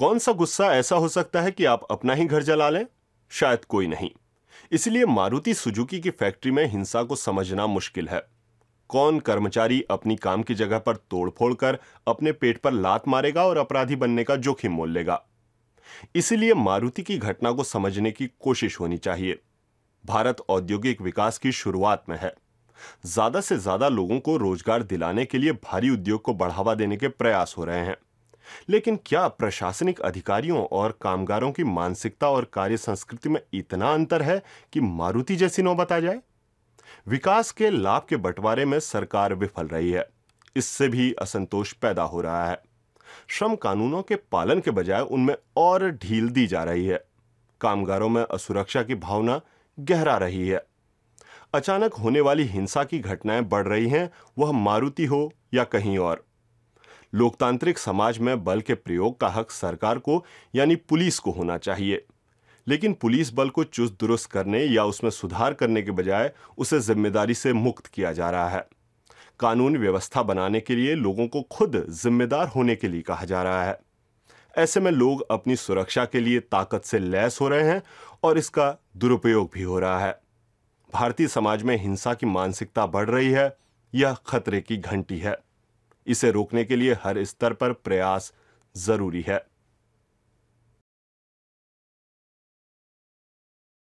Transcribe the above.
कौन सा गुस्सा ऐसा हो सकता है कि आप अपना ही घर जला लें शायद कोई नहीं इसलिए मारुति सुजुकी की फैक्ट्री में हिंसा को समझना मुश्किल है कौन कर्मचारी अपनी काम की जगह पर तोड़फोड़ कर अपने पेट पर लात मारेगा और अपराधी बनने का जोखिम मोल लेगा इसलिए मारुति की घटना को समझने की कोशिश होनी चाहिए भारत औद्योगिक विकास की शुरुआत में है ज्यादा से ज्यादा लोगों को रोजगार दिलाने के लिए भारी उद्योग को बढ़ावा देने के प्रयास हो रहे हैं लेकिन क्या प्रशासनिक अधिकारियों और कामगारों की मानसिकता और कार्य संस्कृति में इतना अंतर है कि मारुति जैसी नौबत आ जाए विकास के लाभ के बंटवारे में सरकार विफल रही है इससे भी असंतोष पैदा हो रहा है श्रम कानूनों के पालन के बजाय उनमें और ढील दी जा रही है कामगारों में असुरक्षा की भावना गहरा रही है अचानक होने वाली हिंसा की घटनाएं बढ़ रही हैं वह मारुति हो या कहीं और लोकतांत्रिक समाज में बल के प्रयोग का हक सरकार को यानी पुलिस को होना चाहिए लेकिन पुलिस बल को चुस्त दुरुस्त करने या उसमें सुधार करने के बजाय उसे जिम्मेदारी से मुक्त किया जा रहा है कानून व्यवस्था बनाने के लिए लोगों को खुद जिम्मेदार होने के लिए कहा जा रहा है ऐसे में लोग अपनी सुरक्षा के लिए ताकत से लैस हो रहे हैं और इसका दुरुपयोग भी हो रहा है भारतीय समाज में हिंसा की मानसिकता बढ़ रही है यह खतरे की घंटी है इसे रोकने के लिए हर स्तर पर प्रयास जरूरी है